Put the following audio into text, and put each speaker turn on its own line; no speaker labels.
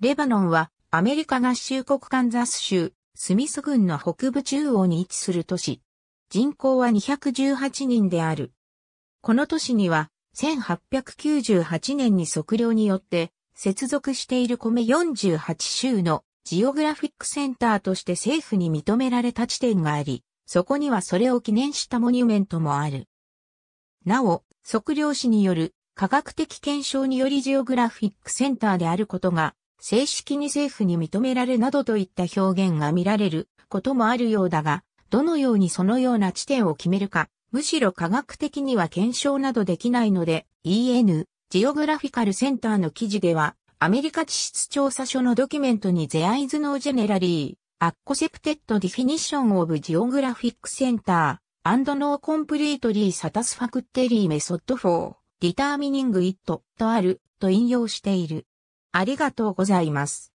レバノ
ンはアメリカ合衆国カンザス州、スミス郡の北部中央に位置する都市。人口は218人である。この都市には1898年に測量によって接続している米48州のジオグラフィックセンターとして政府に認められた地点があり、そこにはそれを記念したモニュメントもある。なお、測量士による科学的検証によりジオグラフィックセンターであることが正式に政府に認められなどといった表現が見られることもあるようだが、どのようにそのような地点を決めるか、むしろ科学的には検証などできないので、EN、ジオグラフィカルセンターの記事では、アメリカ地質調査所のドキュメントにゼアイズノージェネラリー、アッコセプテッドディフィニッションオブジオグラフィックセンター、アンドノーコンプリートリーサタスファクテリーメソッドフォー、ディターミニングイットとあると引用している。ありがとうございます。